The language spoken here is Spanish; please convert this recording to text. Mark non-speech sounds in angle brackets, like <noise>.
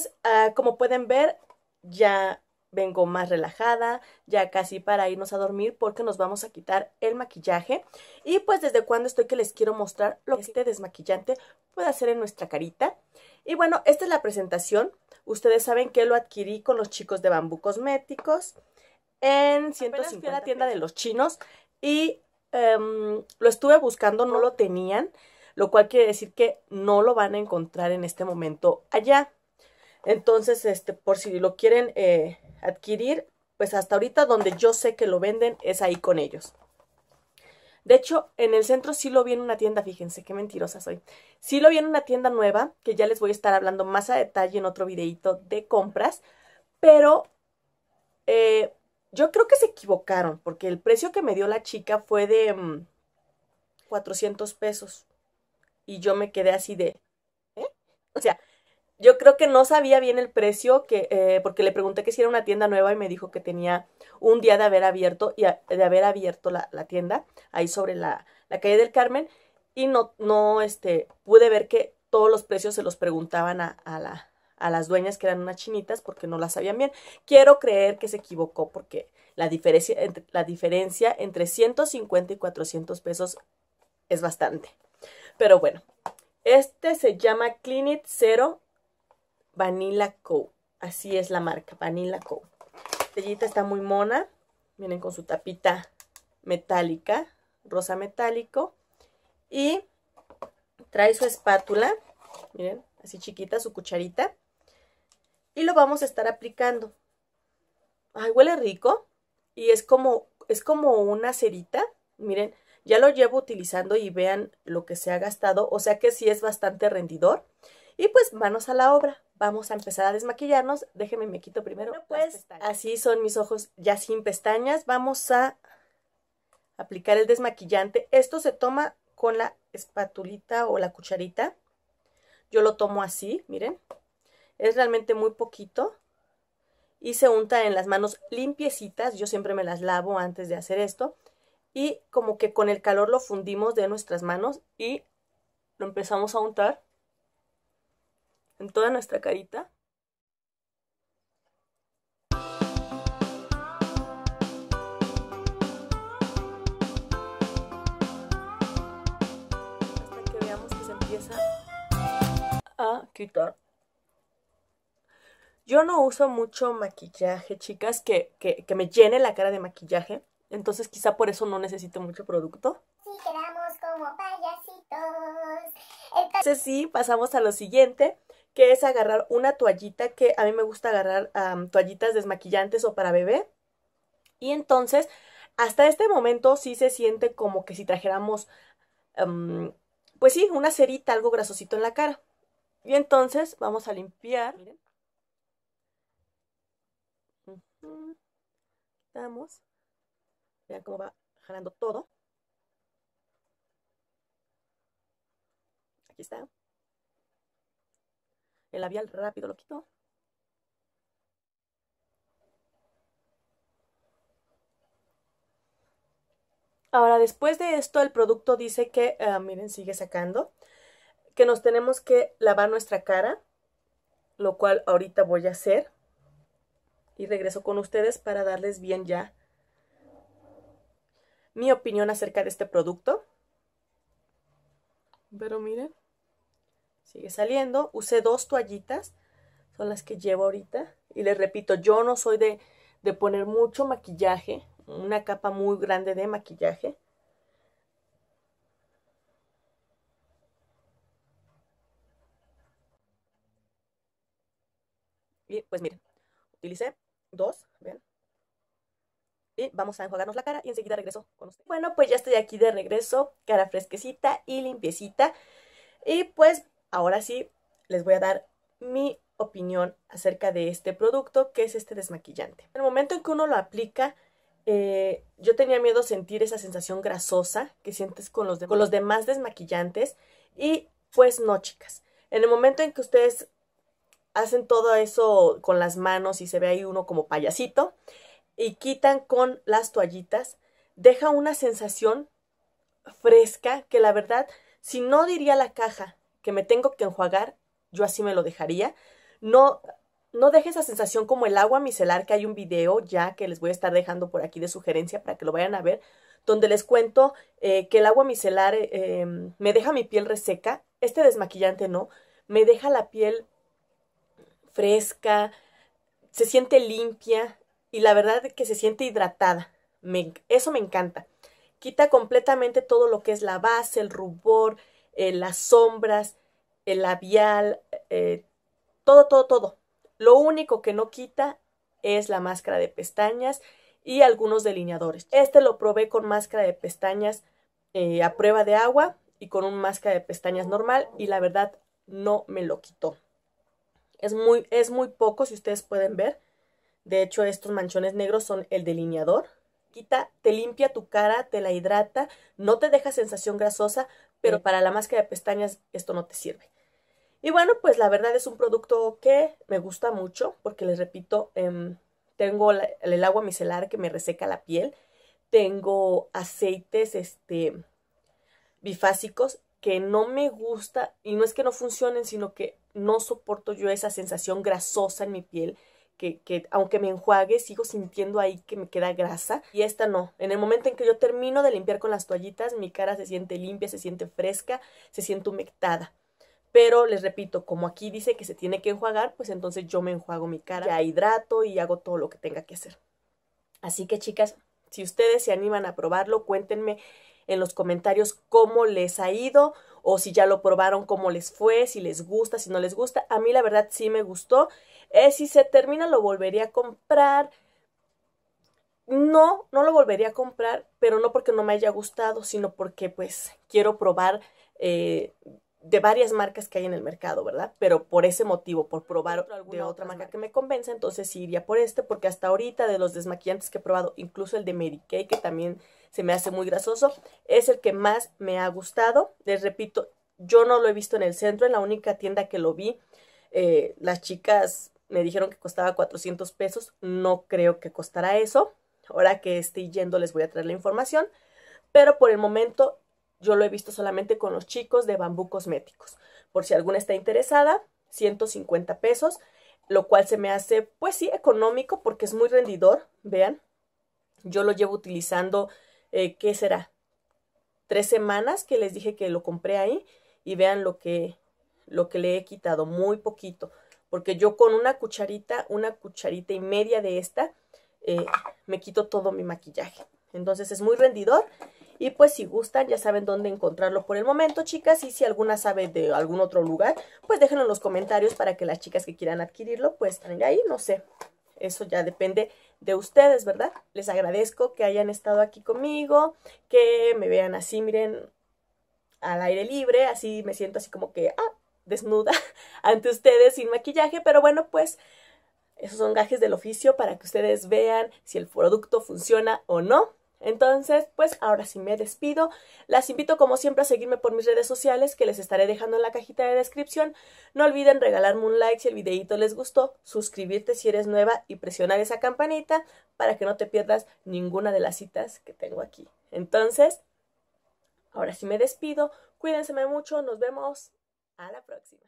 Pues, ah, como pueden ver, ya vengo más relajada, ya casi para irnos a dormir porque nos vamos a quitar el maquillaje. Y pues desde cuando estoy que les quiero mostrar lo que este desmaquillante puede hacer en nuestra carita. Y bueno, esta es la presentación. Ustedes saben que lo adquirí con los chicos de Bambú Cosméticos en 150 la tienda de los chinos y em, lo estuve buscando, no lo tenían, lo cual quiere decir que no lo van a encontrar en este momento allá. Entonces, este, por si lo quieren eh, adquirir, pues hasta ahorita donde yo sé que lo venden es ahí con ellos. De hecho, en el centro sí lo vi en una tienda, fíjense qué mentirosa soy. Sí lo vi en una tienda nueva, que ya les voy a estar hablando más a detalle en otro videito de compras, pero eh, yo creo que se equivocaron, porque el precio que me dio la chica fue de 400 mm, pesos. Y yo me quedé así de... ¿eh? O sea, yo creo que no sabía bien el precio, que, eh, porque le pregunté que si era una tienda nueva y me dijo que tenía un día de haber abierto, y de haber abierto la, tienda ahí sobre la, calle del Carmen y no, no este, pude ver que todos los precios se los preguntaban a, las dueñas que eran unas chinitas porque no las sabían bien. Quiero creer que se equivocó porque la diferencia entre, la diferencia entre 150 y 400 pesos es bastante. Pero bueno, este se llama Clinic It Zero Vanilla Co. Así es la marca, Vanilla Co. Sellita está muy mona. Vienen con su tapita metálica, rosa metálico. Y trae su espátula, miren, así chiquita, su cucharita. Y lo vamos a estar aplicando. Ay, huele rico. Y es como, es como una cerita, miren, ya lo llevo utilizando y vean lo que se ha gastado, o sea que sí es bastante rendidor. Y pues manos a la obra vamos a empezar a desmaquillarnos. Déjenme, me quito primero. pues así son mis ojos ya sin pestañas. Vamos a aplicar el desmaquillante. Esto se toma con la espatulita o la cucharita. Yo lo tomo así, miren. Es realmente muy poquito. Y se unta en las manos limpiecitas. Yo siempre me las lavo antes de hacer esto. Y como que con el calor lo fundimos de nuestras manos y lo empezamos a untar en toda nuestra carita. Hasta que veamos que se empieza a quitar. Yo no uso mucho maquillaje, chicas, que, me llene la cara de maquillaje. Entonces quizá por eso no necesito mucho producto. Si quedamos como payasitos. Entonces sí, pasamos a lo siguiente que es agarrar una toallita que a mí me gusta agarrar toallitas desmaquillantes o para bebé. Y entonces, hasta este momento sí se siente como que si trajéramos, pues sí, una cerita, algo grasosito en la cara. Y entonces vamos a limpiar. Miren. Quitamos. Vean cómo va jalando todo. Aquí está. El labial rápido lo quito. Ahora, después de esto, el producto dice que, eh, miren, sigue sacando, que nos tenemos que lavar nuestra cara, lo cual ahorita voy a hacer. Y regreso con ustedes para darles bien ya mi opinión acerca de este producto. Pero miren. Sigue saliendo. Usé dos toallitas. Son las que llevo ahorita. Y les repito, yo no soy de, poner mucho maquillaje. Una capa muy grande de maquillaje. Y pues miren, utilicé dos, ¿ven? Y vamos a enjuagarnos la cara y enseguida regreso con ustedes. Bueno, pues ya estoy aquí de regreso, cara fresquecita y limpiecita. Y pues ahora sí, les voy a dar mi opinión acerca de este producto que es este desmaquillante. En el momento en que uno lo aplica, eh, yo tenía miedo sentir esa sensación grasosa que sientes con los, con los demás desmaquillantes y pues no, chicas. En el momento en que ustedes hacen todo eso con las manos y se ve ahí uno como payasito y quitan con las toallitas, deja una sensación fresca que la verdad, si no diría la caja que me tengo que enjuagar, yo así me lo dejaría. No, no deje esa sensación como el agua micelar, que hay un video ya que les voy a estar dejando por aquí de sugerencia para que lo vayan a ver, donde les cuento eh, que el agua micelar em, me deja mi piel reseca, este desmaquillante no, me deja la piel fresca, se siente limpia y la verdad es que se siente hidratada, eso me encanta. Quita completamente todo lo que es la base, el rubor, las sombras, el labial, eh, todo, todo, todo. Lo único que no quita es la máscara de pestañas y algunos delineadores. Este lo probé con máscara de pestañas eh, a prueba de agua y con un máscara de pestañas normal y la verdad no me lo quitó. Es muy, es muy poco, si ustedes pueden ver. De hecho, estos manchones negros son el delineador. Quita, te limpia tu cara, te la hidrata, no te deja sensación grasosa, pero para la máscara de pestañas esto no te sirve. Y bueno, pues la verdad es un producto que me gusta mucho porque les repito, em, tengo el agua micelar que me reseca la piel, tengo aceites este, bifásicos que no me gusta y no es que no funcionen, sino que no soporto yo esa sensación grasosa en mi piel que, aunque me enjuague, sigo sintiendo ahí que me queda grasa. Y esta no. En el momento en que yo termino de limpiar con las toallitas, mi cara se siente limpia, se siente fresca, se siente humectada. Pero les repito, como aquí dice que se tiene que enjuagar, pues entonces yo me enjuago mi cara, ya hidrato y hago todo lo que tenga que hacer. Así que chicas, si ustedes se animan a probarlo, cuéntenme en los comentarios cómo les ha ido o si ya lo probaron, cómo les fue, si les gusta, si no les gusta. A mí la verdad sí me gustó. Eh, si se termina lo volvería a comprar. No, no lo volvería a comprar, pero no porque no me haya gustado, sino porque pues quiero probar eh, de varias marcas que hay en el mercado, ¿verdad? Pero por ese motivo, por probar de otra, marca que me convenza, entonces iría por este, porque hasta ahorita de los desmaquillantes que he probado, incluso el de Mary Kay, que también se me hace muy grasoso, es el que más me ha gustado. Les repito, yo no lo he visto en el centro, en la única tienda que lo vi, eh, las chicas me dijeron que costaba 400 pesos, no creo que costara eso. Ahora que esté yendo les voy a traer la información, pero por el momento yo lo he visto solamente con los chicos de Bambú Cosméticos. Por si alguna está interesada, 150 pesos, lo cual se me hace, pues sí, económico porque es muy rendidor, vean. Yo lo llevo utilizando, eh, ¿qué será? Tres semanas que les dije que lo compré ahí y vean lo que, lo que le he quitado, muy poquito. Porque yo con una cucharita, una cucharita y media de esta, eh, me quito todo mi maquillaje. Entonces es muy rendidor y pues si gustan, ya saben dónde encontrarlo por el momento, chicas. Y si alguna sabe de algún otro lugar, pues déjenlo en los comentarios para que las chicas que quieran adquirirlo, pues estén ahí, no sé. Eso ya depende de ustedes, ¿verdad? Les agradezco que hayan estado aquí conmigo, que me vean así, miren, al aire libre, así me siento así como que, ah, desnuda <laughs> ante ustedes sin maquillaje, pero bueno, pues esos son gajes del oficio para que ustedes vean si el producto funciona o no. Entonces, pues ahora sí me despido. Las invito como siempre a seguirme por mis redes sociales que les estaré dejando en la cajita de descripción. No olviden regalarme un like si el videíto les gustó, suscribirte si eres nueva y presionar esa campanita para que no te pierdas ninguna de las citas que tengo aquí. Entonces, ahora sí me despido. Cuídense mucho, nos vemos a la próxima.